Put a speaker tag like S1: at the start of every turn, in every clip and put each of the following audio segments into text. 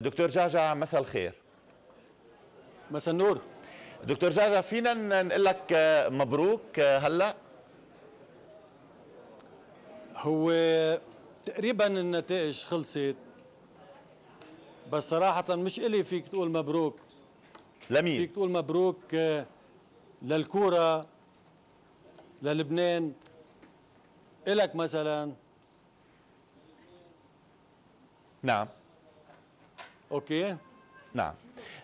S1: دكتور جعجع مساء الخير مساء النور دكتور جعجع فينا نقول لك آه، مبروك آه، هلا هو تقريبا النتائج خلصت
S2: بس صراحة مش إلي فيك تقول مبروك لمين؟ فيك تقول مبروك آه، للكورة للبنان إلك مثلا
S1: نعم اوكي نعم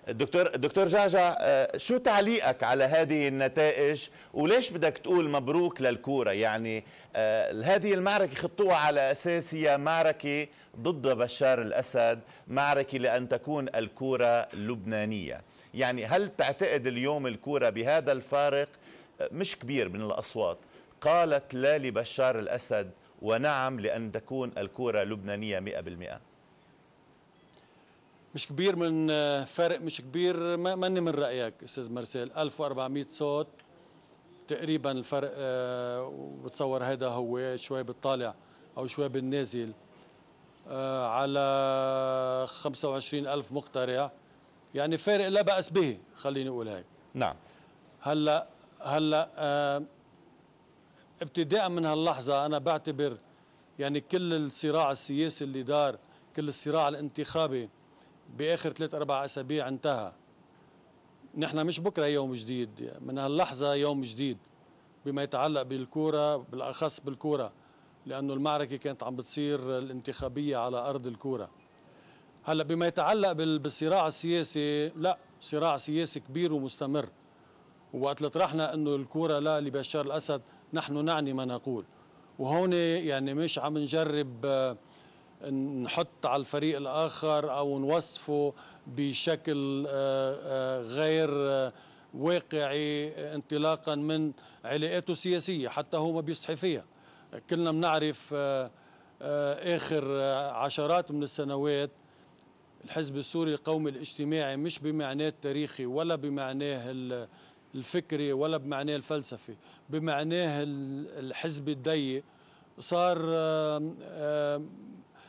S1: دكتور دكتور جعجع آه، شو تعليقك على هذه النتائج وليش بدك تقول مبروك للكوره يعني آه، هذه المعركه خطوها على اساس هي معركه ضد بشار الاسد معركه لان تكون الكوره لبنانيه يعني هل تعتقد اليوم الكوره بهذا الفارق آه، مش كبير من الاصوات قالت لا لبشار الاسد ونعم لان تكون الكوره لبنانيه 100% مش كبير من آه، فرق مش كبير ماني من رايك استاذ مرسال 1400
S2: صوت تقريبا الفرق آه، وبتصور هذا هو شوي بالطالع او شوي بالنازل آه، على 25000 مقترع يعني فارق لا بأس به خليني أقول هيك نعم هلا هلا ابتداء من هاللحظة أنا بعتبر يعني كل الصراع السياسي اللي دار كل الصراع الانتخابي باخر ثلاث اربع اسابيع انتهى نحن مش بكره يوم جديد من هاللحظه يوم جديد بما يتعلق بالكوره بالاخص بالكوره لانه المعركه كانت عم بتصير الانتخابيه على ارض الكوره هلا بما يتعلق بالصراع السياسي لا صراع سياسي كبير ومستمر وقت اللي طرحنا انه الكوره لا لبشار الاسد نحن نعني ما نقول وهون يعني مش عم نجرب نحط على الفريق الآخر أو نوصفه بشكل آه، آه، غير آه، واقعي انطلاقا من علاقاته السياسية حتى هو ما بيستحي فيها كلنا بنعرف آخر عشرات من السنوات الحزب السوري القومي الاجتماعي مش بمعناه التاريخي ولا بمعناه الفكري ولا بمعناه الفلسفي بمعناه الحزب الضيق صار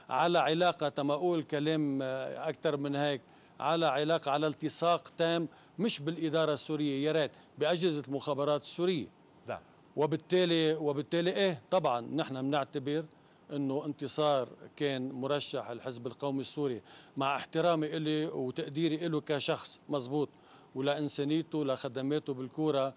S2: على علاقة تما أقول كلام آه، أكثر من هيك على علاقة على التصاق تام مش بالإدارة السورية يا ريت بأجهزة المخابرات السورية نعم وبالتالي وبالتالي إيه طبعا نحن بنعتبر انه انتصار كان مرشح الحزب القومي السوري مع احترامي إلي وتقديري إله كشخص مزبوط ولا انسانيته خدماته بالكوره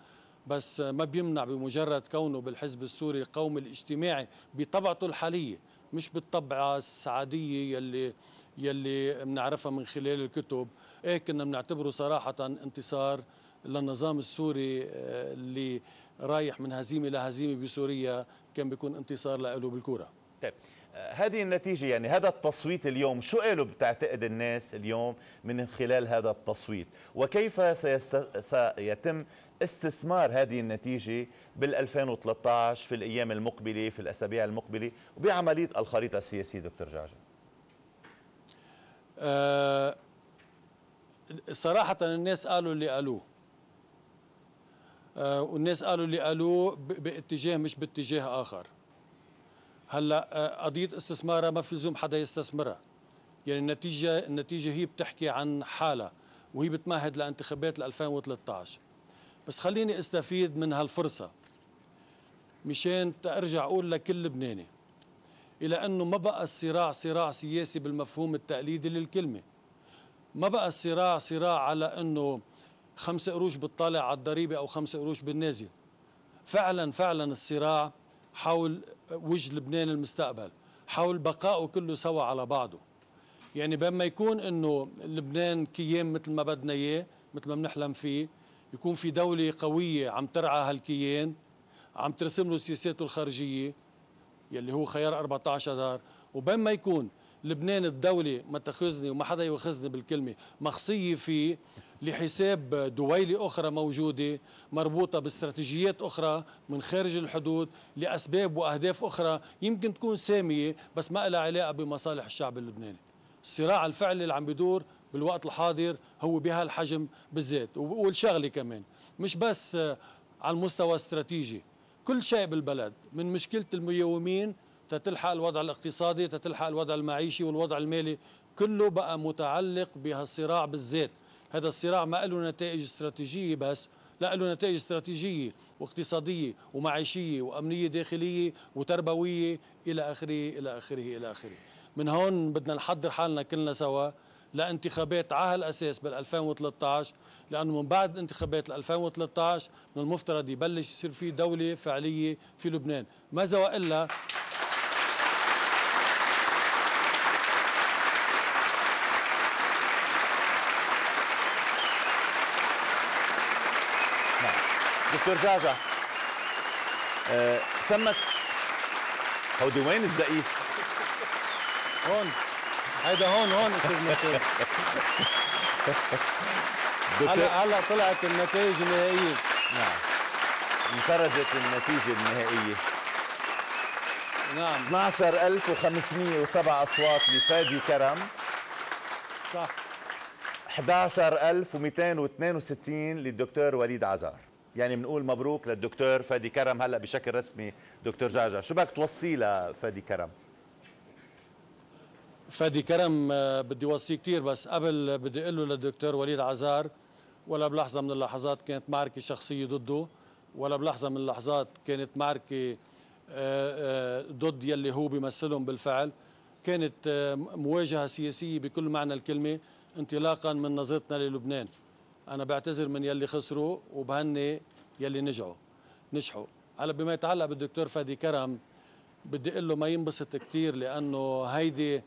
S2: بس ما بيمنع بمجرد كونه بالحزب السوري القومي الاجتماعي بطبعته الحاليه مش بالطبعة السعادية يلي يلي بنعرفها من خلال الكتب ايه كنا بنعتبره صراحة انتصار للنظام السوري آه،
S1: اللي رايح من هزيمة لهزيمة بسوريا كان بيكون انتصار له بالكورة طيب هذه النتيجة يعني هذا التصويت اليوم شو قالوا بتعتقد الناس اليوم من خلال هذا التصويت وكيف سيست... سيتم استثمار هذه النتيجة بال2013 في الأيام المقبلة في الأسابيع المقبلة وبعملية الخريطة السياسية دكتور جعجع
S2: أه صراحة الناس قالوا اللي قالوه أه والناس قالوا اللي قالوه باتجاه مش باتجاه آخر هلا آه، قضيه استثمارها ما في لزوم حدا يستثمرها يعني النتيجه النتيجه هي بتحكي عن حالها وهي بتمهد لانتخابات 2013 بس خليني استفيد من هالفرصه مشان ارجع اقول لكل لبناني الى انه ما بقى الصراع صراع سياسي بالمفهوم التقليدي للكلمه ما بقى الصراع صراع على انه خمسة قروش بتطالع على الضريبه او خمسة قروش بالنازل فعلا فعلا الصراع حول وجه لبنان المستقبل حول بقائه كله سوا على بعضه يعني بما يكون انه لبنان كيان مثل ما بدنا اياه مثل ما بنحلم فيه يكون في دولة قوية عم ترعى هالكيان عم ترسم له سياساته الخارجية يلي هو خيار 14 دار وبين ما يكون لبنان الدولة ما تاخذني وما حدا ياخذني بالكلمة مخصية فيه لحساب دويلة أخرى موجودة مربوطة باستراتيجيات أخرى من خارج الحدود لأسباب وأهداف أخرى يمكن تكون سامية بس ما لها علاقة بمصالح الشعب اللبناني الصراع الفعلي اللي عم بدور بالوقت الحاضر هو بهالحجم بالذات والشغلة كمان مش بس على المستوى الاستراتيجي كل شيء بالبلد من مشكلة الميومين تتلحق الوضع الاقتصادي تتلحق الوضع المعيشي والوضع المالي كله بقى متعلق بهالصراع بالذات هذا الصراع ما له نتائج استراتيجية بس لا له نتائج استراتيجية واقتصادية ومعيشية وأمنية داخلية وتربوية إلى آخره إلى آخره إلى آخره من هون بدنا نحضر حالنا كلنا سوا لانتخابات على هالاساس بال 2013 لانه من بعد انتخابات ال 2013 من المفترض يبلش يصير في دوله فعليه في لبنان ماذا والا
S1: دكتور جعجع آه، سمك هودي وين الزقيف؟ هون هيدا هون هون استاذ مكتوب هلا
S2: هلا طلعت النتائج النهائيه
S1: نعم انفرزت النتيجه النهائيه نعم 12507 اصوات لفادي كرم صح 11262 للدكتور وليد عزار يعني بنقول مبروك للدكتور فادي كرم هلا بشكل رسمي دكتور جعجع شو بدك توصي لفادي كرم
S2: فادي كرم آه، بدي وصيه كثير بس قبل بدي اقول له للدكتور وليد عزار ولا بلحظه من اللحظات كانت معركه شخصيه ضده ولا بلحظه من اللحظات كانت معركه آه، آه، ضد يلي هو بيمثلهم بالفعل كانت مواجهه سياسيه بكل معنى الكلمه انطلاقا من نظرتنا للبنان انا بعتذر من يلي خسروا وبهني يلي نجحوا نجحوا هلا بما يتعلق بالدكتور فادي كرم بدي اقول له ما ينبسط كثير لانه هيدي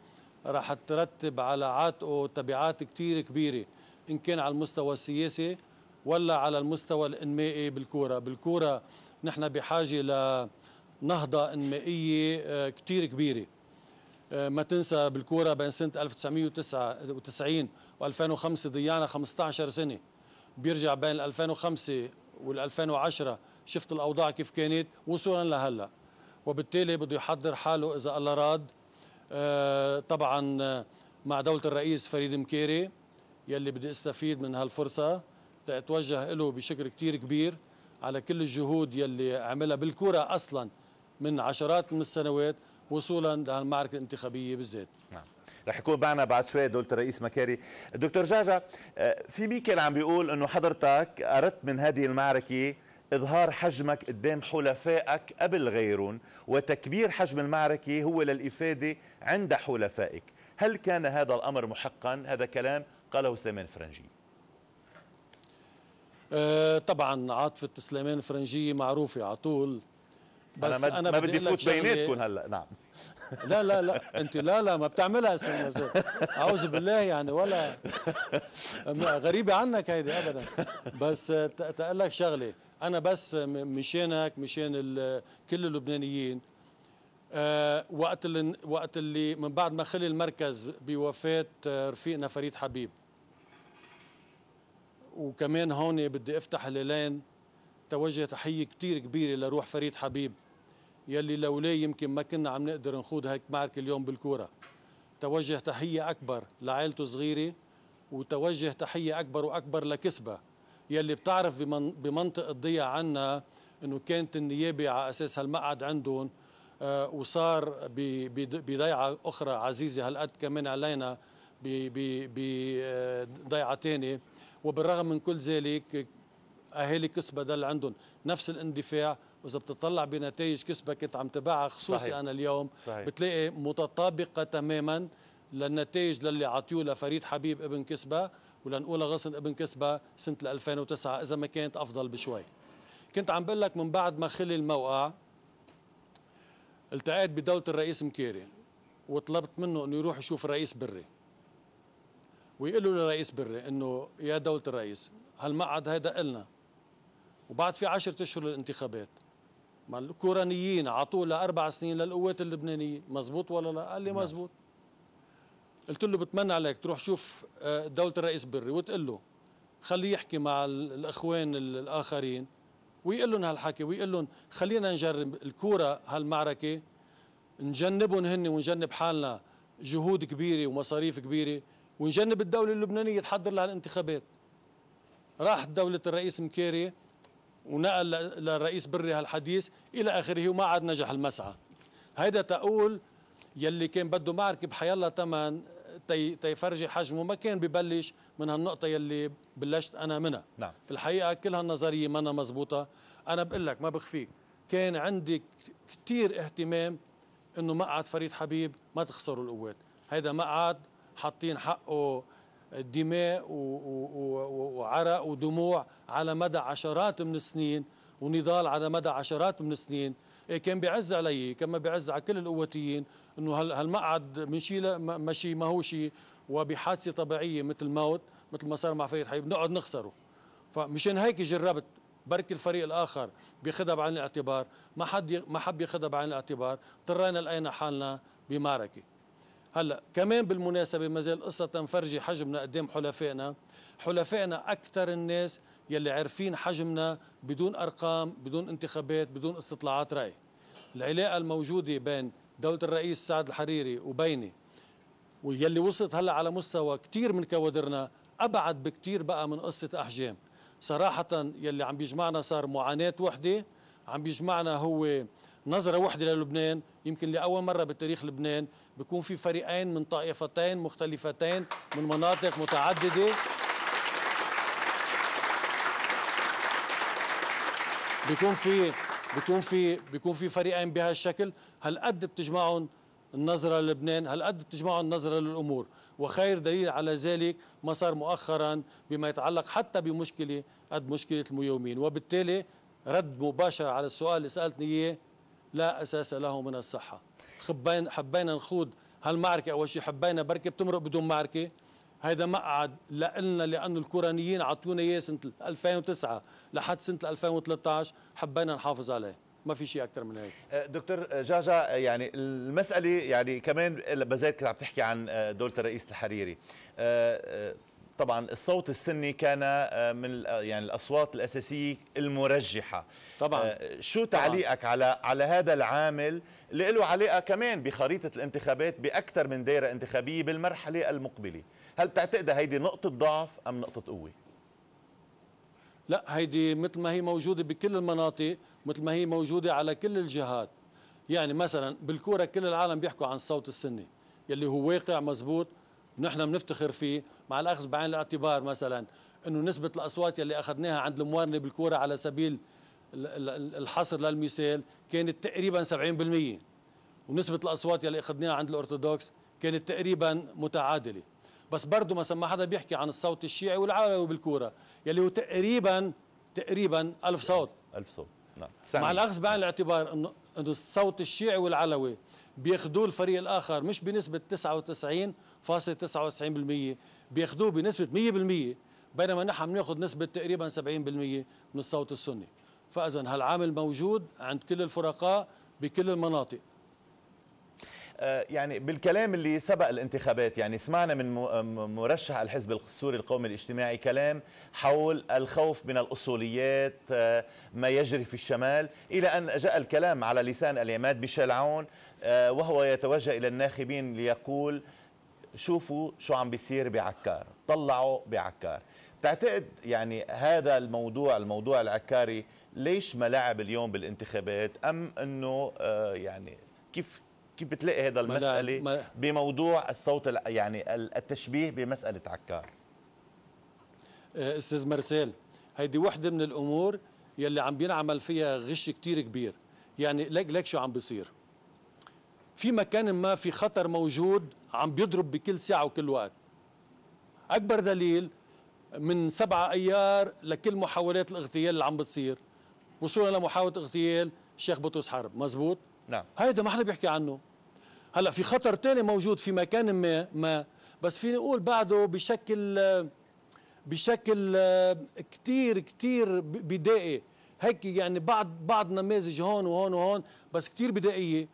S2: راح ترتب على عاتقه تبعات كثير كبيره ان كان على المستوى السياسي ولا على المستوى الانمائي بالكوره بالكوره نحن بحاجه لنهضه انمائيه آه، كثير كبيره آه، ما تنسى بالكوره بين سنه 1999 و2005 ضيعنا 15 سنه بيرجع بين 2005 وال2010 شفت الاوضاع كيف كانت وصولا لهلا وبالتالي بده يحضر حاله اذا الله راد آه، طبعا آه، مع دوله الرئيس فريد مكيري يلي بدي استفيد من هالفرصه تتوجه له بشكل كتير كبير على كل الجهود يلي عملها بالكره اصلا من عشرات من السنوات وصولا للمعركه الانتخابيه بالذات نعم.
S1: رح يكون معنا بعد شوي دولة الرئيس مكاري دكتور جعجع آه، في ميكل عم بيقول انه حضرتك اردت من هذه المعركه اظهار حجمك قدام حلفائك قبل غيرهم وتكبير حجم المعركه هو للافاده عند حلفائك هل كان هذا الامر محقا هذا كلام قاله سليمان فرنجي أه طبعا عاطفة
S2: سليمان فرنجي معروفة على طول
S1: بس انا, أنا ما بدي فوت بيناتكم هلا نعم
S2: لا لا لا انت لا لا ما بتعملها اسم اعوذ بالله يعني ولا غريبه عنك هيدي ابدا بس تقول لك شغله انا بس مشانك مشان كل اللبنانيين آه، وقت اللي وقت اللي من بعد ما خلي المركز بوفاه آه، رفيقنا فريد حبيب وكمان هون بدي افتح ليلين توجه تحية كتير كبيرة لروح فريد حبيب يلي لولا يمكن ما كنا عم نقدر نخوض هيك معركة اليوم بالكورة توجه تحية أكبر لعائلته صغيرة وتوجه تحية أكبر وأكبر لكسبة يلي بتعرف بمن بمنطق الضيع عنا أنه كانت النيابة على أساس هالمقعد عندهم آه وصار بضيعة أخرى عزيزة هالقد كمان علينا بضيعة آه، تانية وبالرغم من كل ذلك اهالي كسبه دل عندهم نفس الاندفاع واذا بتطلع بنتائج كسبه كنت عم تباعها خصوصي صحيح. انا اليوم صحيح. بتلاقي متطابقه تماما للنتائج للي عطيوه لفريد حبيب ابن كسبه ولنقول غصن ابن كسبه سنه 2009 اذا ما كانت افضل بشوي كنت عم بقول لك من بعد ما خلي الموقع التقيت بدوله الرئيس مكيري وطلبت منه انه يروح يشوف الرئيس بري ويقول له للرئيس بري انه يا دوله الرئيس هالمقعد هيدا إلنا وبعد في عشرة اشهر للانتخابات ما الكورانيين عطوه لاربع سنين للقوات اللبنانيه مزبوط ولا لا قال لي نعم. مزبوط قلت له بتمنى عليك تروح شوف آه، دوله الرئيس بري وتقول له خليه يحكي مع الاخوان الاخرين ويقول لهم هالحكي ويقول لهم خلينا نجرب الكوره هالمعركه نجنبهم هن ونجنب حالنا جهود كبيره ومصاريف كبيره ونجنب الدوله اللبنانيه تحضر لها الانتخابات راحت دوله الرئيس مكاري ونقل للرئيس بري هالحديث إلى آخره وما عاد نجح المسعى هيدا تقول يلي كان بده معركة بحيالله تمن تي تيفرجي حجمه ما كان ببلش من هالنقطة يلي بلشت أنا منها نعم. في الحقيقة كل هالنظرية منا مزبوطة أنا بقول لك ما بخفيك كان عندي كثير اهتمام انه مقعد فريد حبيب ما تخسروا القوات هيدا مقعد حاطين حقه دماء وعرق ودموع على مدى عشرات من السنين ونضال على مدى عشرات من السنين إيه، كان بيعز علي كما بيعز على كل القوتيين انه هالمقعد مشي شيء ما ما هو شيء وبحادثه طبيعيه مثل الموت مثل ما صار مع فريق حي بنقعد نخسره فمشان هيك جربت برك الفريق الاخر بياخذها بعين الاعتبار ما حد ما حب ياخذها بعين الاعتبار اضطرينا لقينا حالنا بمعركه هلا كمان بالمناسبه ما زال قصه تنفرجي حجمنا قدام حلفائنا حلفائنا اكثر الناس يلي عارفين حجمنا بدون ارقام بدون انتخابات بدون استطلاعات راي العلاقه الموجوده بين دوله الرئيس سعد الحريري وبيني ويلي وصلت هلا على مستوى كثير من كوادرنا ابعد بكثير بقى من قصه احجام صراحه يلي عم بيجمعنا صار معاناه وحده عم بيجمعنا هو نظرة واحدة للبنان يمكن لأول مرة بتاريخ لبنان بيكون في فريقين من طائفتين مختلفتين من مناطق متعددة بيكون في بيكون في بيكون في فريقين بهالشكل هالقد بتجمعهم النظرة للبنان هالقد بتجمعهم النظرة للأمور وخير دليل على ذلك ما صار مؤخرا بما يتعلق حتى بمشكلة قد مشكلة الميومين وبالتالي رد مباشر على السؤال اللي سألتني إياه لا اساس له من الصحه خبين حبينا نخوض هالمعركه اول شيء حبينا بركه بتمرق بدون معركه هذا مقعد لنا لانه الكورانيين عطونا اياه سنه 2009 لحد سنه 2013 حبينا نحافظ عليه ما في شيء اكثر من هيك
S1: أه، دكتور أه، جعجع يعني المساله يعني كمان بزيد كنت عم تحكي عن أه، دوله الرئيس الحريري طبعا الصوت السني كان آه، من آه، يعني الاصوات الاساسيه المرجحه طبعا آه، شو تعليقك طبعاً. على على هذا العامل اللي له علاقه كمان بخريطه الانتخابات باكثر من دائره انتخابيه بالمرحله المقبله هل بتعتقد هيدي نقطه ضعف ام نقطه قوه لا هيدي مثل ما هي موجوده
S2: بكل المناطق مثل ما هي موجوده على كل الجهات يعني مثلا بالكوره كل العالم بيحكوا عن الصوت السني يلي هو واقع مزبوط نحن بنفتخر فيه مع الاخذ بعين الاعتبار مثلا انه نسبه الاصوات يلي اخذناها عند الموارنه بالكوره على سبيل الحصر للمثال كانت تقريبا 70% ونسبه الاصوات يلي اخذناها عند الارثوذكس كانت تقريبا متعادله بس برضه مثلا ما حدا بيحكي عن الصوت الشيعي والعلوي بالكوره يلي هو تقريبا تقريبا 1000 صوت
S1: 1000 صوت نعم مع
S2: الاخذ بعين الاعتبار انه انه الصوت الشيعي والعلوي بياخذوه الفريق الاخر مش بنسبه 99.99% بياخذوه بنسبه 100% بينما نحن بناخذ نسبه تقريبا 70% من الصوت السني فاذا هالعامل موجود عند كل الفرقاء بكل المناطق
S1: آه، يعني بالكلام اللي سبق الانتخابات يعني سمعنا من آه، مرشح الحزب السوري القومي الاجتماعي كلام حول الخوف من الاصوليات آه، ما يجري في الشمال الى ان جاء الكلام على لسان العماد عون وهو يتوجه الى الناخبين ليقول شوفوا شو عم بيصير بعكار طلعوا بعكار تعتقد يعني هذا الموضوع الموضوع العكاري ليش ملاعب اليوم بالانتخابات ام انه يعني كيف كيف بتلاقي هذا المسألة ما بموضوع الصوت يعني التشبيه بمسألة عكار
S2: آه، استاذ مرسال هيدي وحده من الامور يلي عم بينعمل فيها غش كتير كبير يعني لك لك شو عم بيصير في مكان ما في خطر موجود عم بيضرب بكل ساعه وكل وقت اكبر دليل من سبعة ايار لكل محاولات الاغتيال اللي عم بتصير وصولا لمحاوله اغتيال الشيخ بطرس حرب مزبوط نعم هيدا ما حدا بيحكي عنه هلا في خطر تاني موجود في مكان ما ما بس فيني اقول بعده بشكل بشكل كتير كتير بدائي هيك يعني بعض بعض نماذج هون وهون وهون بس كتير بدائيه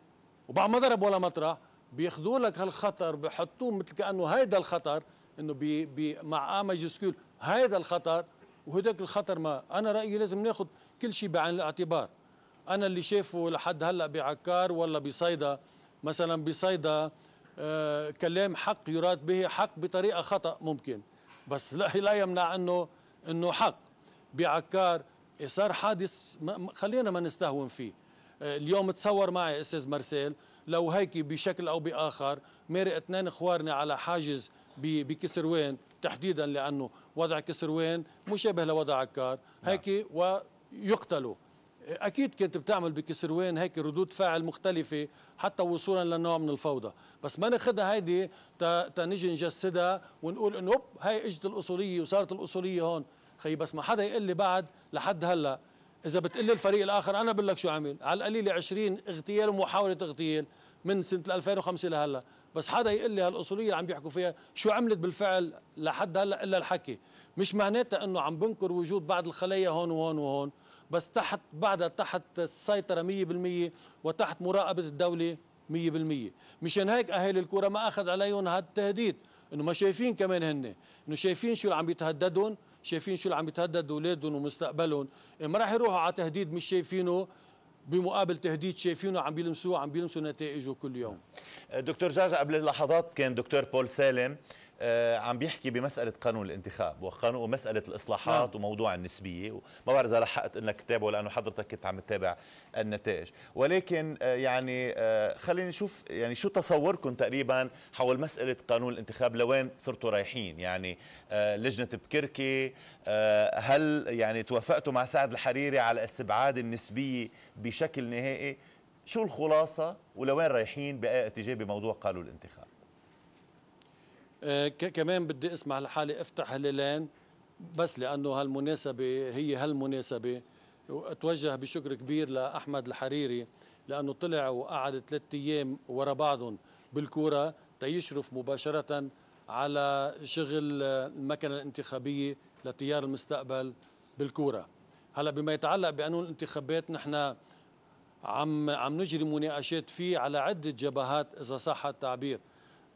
S2: وبعد ما ضرب ولا مطرح بياخذوا لك هالخطر بحطوه مثل كانه هيدا الخطر انه بي بي مع ا ماجسكول هيدا الخطر وهداك الخطر ما انا رايي لازم ناخذ كل شيء بعين الاعتبار انا اللي شايفه لحد هلا بعكار ولا بصيدا مثلا بصيدا آه كلام حق يراد به حق بطريقه خطا ممكن بس لا لا يمنع انه انه حق بعكار صار حادث خلينا ما نستهون فيه آه، اليوم تصور معي استاذ مرسيل لو هيك بشكل او باخر مارق اثنين اخوارنا على حاجز بكسروان تحديدا لانه وضع كسروان مشابه لوضع عكار نعم. هيك ويقتلوا اكيد كنت بتعمل بكسروان هيك ردود فعل مختلفه حتى وصولا لنوع من الفوضى بس ما ناخذها هيدي تنجي نجسدها ونقول انه اوب هاي اجت الاصوليه وصارت الاصوليه هون خي بس ما حدا يقول لي بعد لحد هلا اذا بتقلي الفريق الاخر انا بقول لك شو عمل على القليله 20 اغتيال ومحاوله اغتيال من سنه 2005 لهلا بس حدا يقول لي هالاصوليه اللي عم بيحكوا فيها شو عملت بالفعل لحد هلا الا الحكي مش معناتها انه عم بنكر وجود بعض الخلايا هون وهون وهون بس تحت بعدها تحت السيطرة 100% وتحت مراقبة الدولة 100% مشان هيك أهالي الكرة ما أخذ عليهم هذا التهديد انه ما شايفين كمان هن انه شايفين شو اللي عم يتهددهم شايفين شو اللي عم يتهدد اولادهم ومستقبلهم ما راح يروحوا على
S1: تهديد مش شايفينه بمقابل تهديد شايفينه عم بيلمسوه عم بيلمسوا نتائجه كل يوم دكتور جعجع قبل لحظات كان دكتور بول سالم آه، عم بيحكي بمساله قانون الانتخاب وقانون ومساله الاصلاحات نعم. وموضوع النسبيه ما بعرف اذا لحقت انك تتابعه لانه حضرتك كنت عم تتابع النتائج ولكن آه، يعني آه، خليني نشوف يعني شو تصوركم تقريبا حول مساله قانون الانتخاب لوين صرتوا رايحين يعني لجنه بكركي هل يعني توافقتوا مع سعد الحريري على استبعاد النسبيه بشكل نهائي شو الخلاصه ولوين رايحين باتجاه بموضوع قانون الانتخاب
S2: آه، كمان بدي اسمح لحالي افتح هلالين بس لانه هالمناسبه هي هالمناسبه واتوجه بشكر كبير لاحمد الحريري لانه طلع وقعد ثلاث ايام ورا بعضهم بالكوره تيشرف مباشره على شغل المكنه الانتخابيه لتيار المستقبل بالكوره هلا بما يتعلق بقانون الانتخابات نحن عم عم نجري مناقشات فيه على عده جبهات اذا صح التعبير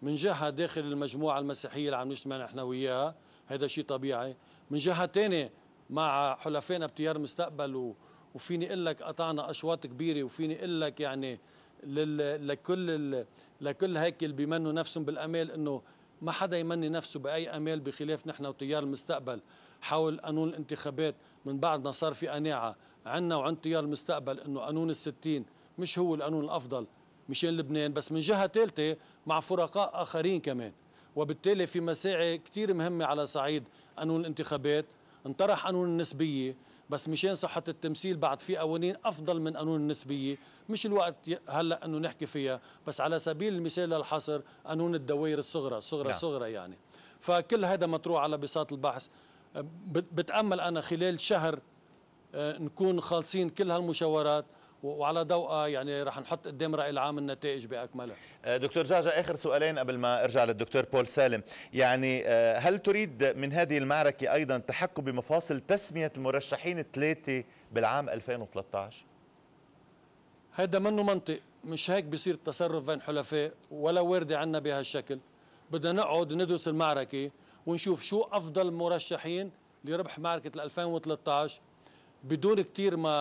S2: من جهه داخل المجموعه المسيحيه اللي عم نجتمع نحن وياها هذا شيء طبيعي من جهه ثانيه مع حلفائنا بتيار المستقبل وفيني اقول لك قطعنا اشواط كبيره وفيني اقول لك يعني لل... لكل ال... لكل هيك اللي بيمنوا نفسهم بالامال انه ما حدا يمني نفسه باي امال بخلاف نحن وتيار المستقبل حول قانون الانتخابات من بعد ما صار في قناعه عنا وعند تيار المستقبل انه قانون الستين مش هو القانون الافضل مشان لبنان بس من جهة ثالثة مع فرقاء آخرين كمان وبالتالي في مساعي كثير مهمة على صعيد قانون الانتخابات انطرح قانون النسبية بس مشان صحة التمثيل بعد في قوانين أفضل من قانون النسبية مش الوقت هلأ أنه نحكي فيها بس على سبيل المثال للحصر قانون الدوائر الصغرى صغرى نعم. صغرى يعني فكل هذا مطروح على بساط البحث أه، بتأمل أنا خلال شهر أه، نكون خالصين كل هالمشاورات وعلى ضوء يعني رح نحط قدام راي العام النتائج باكملها
S1: آه، دكتور جعجع اخر سؤالين قبل ما ارجع للدكتور بول سالم يعني آه، هل تريد من هذه المعركه ايضا تحكم بمفاصل تسميه المرشحين الثلاثه بالعام 2013
S2: هذا منه منطق مش هيك بصير التصرف بين حلفاء ولا وارده عنا بهالشكل بدنا نقعد ندرس المعركه ونشوف شو افضل مرشحين لربح معركه 2013 بدون كتير ما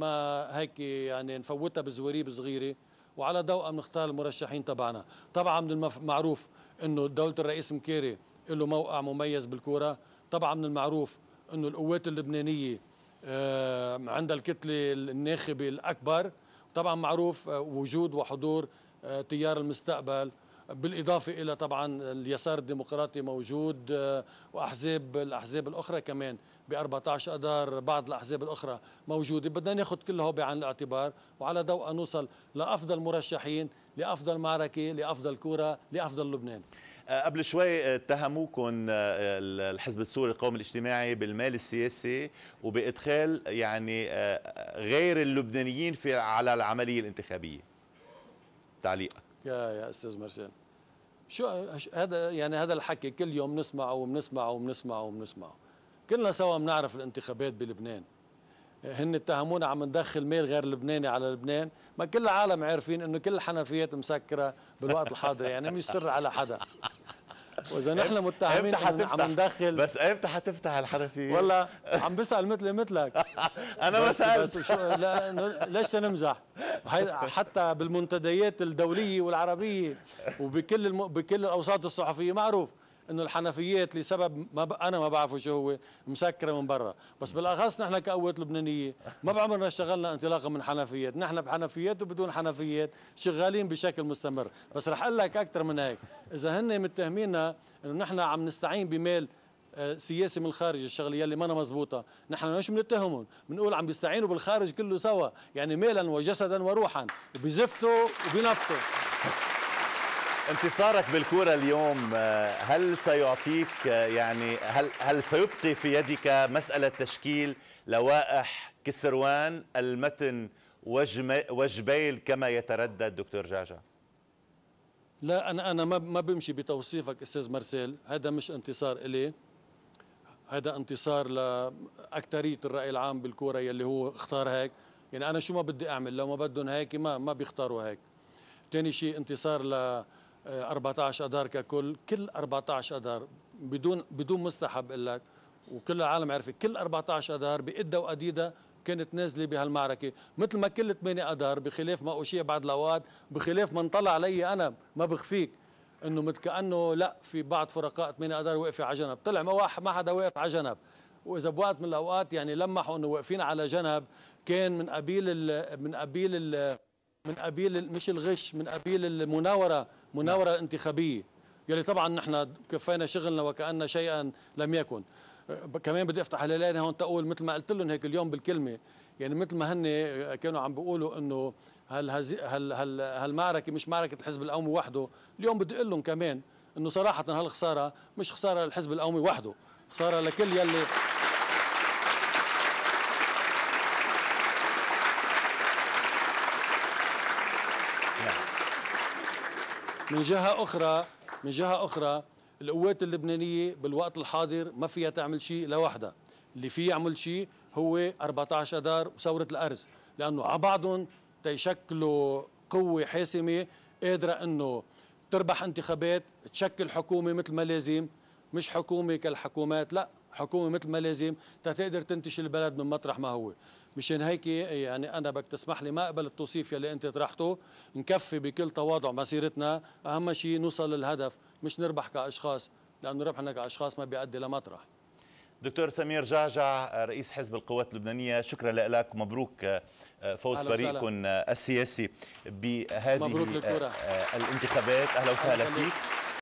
S2: ما هيك يعني نفوتها بزواريب صغيره وعلى ضوءها بنختار المرشحين تبعنا طبعا من المعروف انه دوله الرئيس مكيري له موقع مميز بالكوره طبعا من المعروف انه القوات اللبنانيه آه، عندها الكتله الناخبه الاكبر طبعا معروف آه، وجود وحضور آه، تيار المستقبل بالإضافة إلى طبعا اليسار الديمقراطي موجود آه، وأحزاب الأحزاب الأخرى كمان ب 14 أدار بعض الأحزاب الأخرى موجودة بدنا ناخذ كلها بعين الاعتبار وعلى ضوء نوصل لأفضل مرشحين لأفضل معركة لأفضل كرة لأفضل لبنان
S1: آه، قبل شوي اتهموكم آه، الحزب السوري القومي الاجتماعي بالمال السياسي وبادخال يعني غير اللبنانيين في على العمليه الانتخابيه تعليقك
S2: يا يا استاذ مرسان شو هذا يعني هذا الحكي كل يوم نسمعه وبنسمعه وبنسمعه وبنسمعه كلنا سوا بنعرف الانتخابات بلبنان هن اتهمونا عم ندخل ميل غير لبناني على لبنان ما كل العالم عارفين انه كل الحنفيات مسكره بالوقت الحاضر يعني مش سر على حدا واذا نحن متهمين عم ندخل بس امتى حتفتح الحنفيه؟ والله عم بسال مثلي مثلك انا ما سالت بس شو لا ليش نمزح؟ حتى بالمنتديات الدوليه والعربيه وبكل الم... بكل الاوساط الصحفيه معروف انه الحنفيات لسبب ما ب... انا ما بعرفه شو هو مسكره من برا بس بالاخص نحن كقوات لبنانيه ما بعمرنا اشتغلنا انطلاقا من حنفيات نحن بحنفيات وبدون حنفيات شغالين بشكل مستمر بس رح اقول لك اكثر من هيك اذا هن متهمينا انه نحن عم نستعين بمال آه، سياسي من الخارج الشغله يلي ما مزبوطه نحن مش بنتهمهم بنقول عم بيستعينوا بالخارج كله سوا يعني مالا وجسدا وروحا بزفته وبنفته
S1: انتصارك بالكوره اليوم آه، هل سيعطيك آه، يعني هل هل سيبقي في يدك مساله تشكيل لوائح كسروان المتن وجبيل كما يتردد دكتور جعجع
S2: لا انا انا ما ما بمشي بتوصيفك استاذ مرسيل هذا مش انتصار الي هذا انتصار لاكثريه الراي العام بالكوره يلي هو اختار هيك يعني انا شو ما بدي اعمل لو ما بدهم هيك ما ما بيختاروا هيك ثاني شيء انتصار ل 14 آه، اذار ككل كل 14 اذار بدون بدون مستحب اقول لك وكل العالم عرفت كل 14 اذار بإدة وأديدة كانت نازله بهالمعركه مثل ما كل 8 اذار بخلاف ما اشيع بعد الاوقات بخلاف ما انطلع علي انا ما بخفيك انه مثل كانه لا في بعض فرقاء 8 اذار واقفه على جنب طلع ما واحد ما حدا واقف على جنب واذا بوقت من الاوقات يعني لمحوا انه واقفين على جنب كان من قبيل ال من قبيل ال من قبيل مش الغش من قبيل المناوره مناوره انتخابيه يلي طبعا نحن كفينا شغلنا وكأن شيئا لم يكن أه، كمان بدي افتح هلالين هون تقول مثل ما قلت لهم هيك اليوم بالكلمه يعني مثل ما هن كانوا عم بيقولوا انه هل هل هل هالمعركه مش معركه الحزب القومي وحده اليوم بدي اقول لهم كمان انه صراحه هالخساره مش خساره للحزب القومي وحده خساره لكل يلي من جهة أخرى من جهة أخرى القوات اللبنانية بالوقت الحاضر ما فيها تعمل شيء لوحدها اللي فيه يعمل شيء هو 14 أدار وثورة الأرز لأنه على بعضهم تيشكلوا قوة حاسمة قادرة أنه تربح انتخابات تشكل حكومة مثل ما لازم مش حكومة كالحكومات لا حكومه مثل ما لازم تقدر تنتشل البلد من مطرح ما هو مشان هيك إيه، يعني انا بدك تسمح لي ما اقبل التوصيف يلي انت طرحته نكفي بكل تواضع مسيرتنا اهم شيء نوصل للهدف مش نربح كاشخاص لانه ربحنا كاشخاص ما بيؤدي لمطرح
S1: دكتور سمير جعجع رئيس حزب القوات اللبنانية شكرا لك ومبروك آه، فوز فريقكم السياسي بهذه آه، آه، الانتخابات أهلا وسهلا فيك